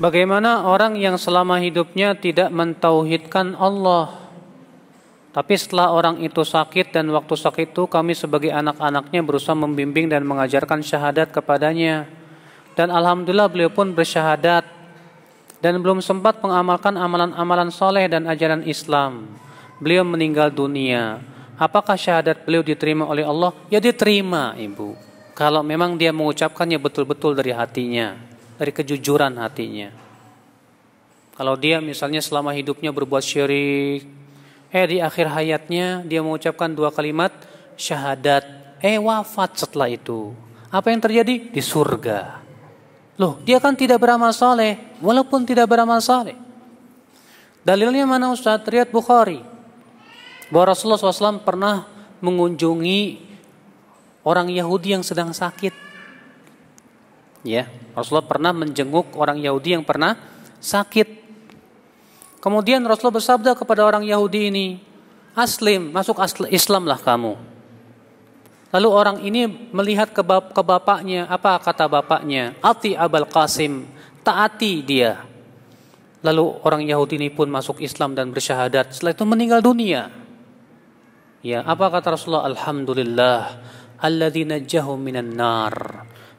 Bagaimana orang yang selama hidupnya tidak mentauhidkan Allah? Tapi setelah orang itu sakit dan waktu sakit itu kami sebagai anak-anaknya berusaha membimbing dan mengajarkan syahadat kepadanya. Dan alhamdulillah beliau pun bersyahadat dan belum sempat mengamalkan amalan-amalan soleh dan ajaran Islam. Beliau meninggal dunia. Apakah syahadat beliau diterima oleh Allah? Ya diterima, Ibu. Kalau memang dia mengucapkannya betul-betul dari hatinya dari kejujuran hatinya. Kalau dia misalnya selama hidupnya berbuat syirik, eh di akhir hayatnya dia mengucapkan dua kalimat syahadat, eh wafat setelah itu. Apa yang terjadi? Di surga. Loh, dia kan tidak beramal saleh, walaupun tidak beramal saleh. Dalilnya mana Ustaz? Riyad Bukhari. Bahwa Rasulullah SAW pernah mengunjungi orang Yahudi yang sedang sakit Ya, Rasulullah pernah menjenguk orang Yahudi yang pernah sakit. Kemudian Rasulullah bersabda kepada orang Yahudi ini, "Aslim, masuk Islamlah kamu." Lalu orang ini melihat ke, bap ke bapaknya, apa kata bapaknya? "Ati Abul Qasim, taati dia." Lalu orang Yahudi ini pun masuk Islam dan bersyahadat. Setelah itu meninggal dunia. Ya, apa kata Rasulullah? Alhamdulillah, alladzi najjahu minan nar.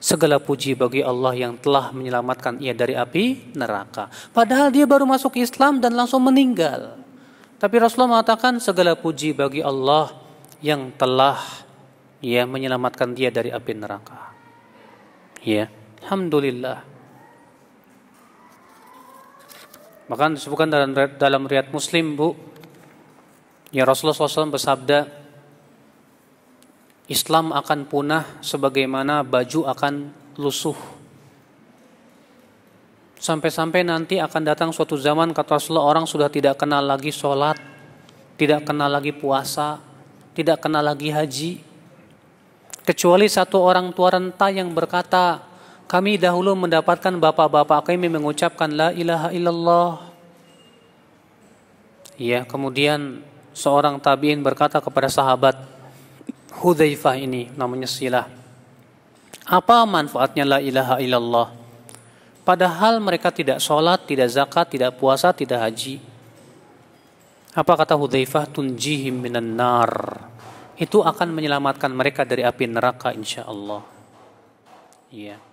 Segala puji bagi Allah yang telah menyelamatkan ia dari api neraka. Padahal dia baru masuk Islam dan langsung meninggal. Tapi Rasulullah mengatakan segala puji bagi Allah yang telah ya menyelamatkan dia dari api neraka. Ya, alhamdulillah. Maka disebutkan dalam dalam riat Muslim, Bu. Ya Rasulullah SAW bersabda, Islam akan punah sebagaimana baju akan lusuh. Sampai-sampai nanti akan datang suatu zaman kata Rasulullah orang sudah tidak kenal lagi sholat, tidak kenal lagi puasa, tidak kenal lagi haji. Kecuali satu orang tua renta yang berkata, kami dahulu mendapatkan bapak-bapak kami mengucapkan la ilaha illallah. Ya, kemudian seorang tabi'in berkata kepada sahabat, Hudzaifah ini namanya silah. Apa manfaatnya la ilaha illallah? Padahal mereka tidak sholat, tidak zakat, tidak puasa, tidak haji. Apa kata Hudzaifah? Tunjihim minan nar. Itu akan menyelamatkan mereka dari api neraka insya Allah. Iya. Yeah.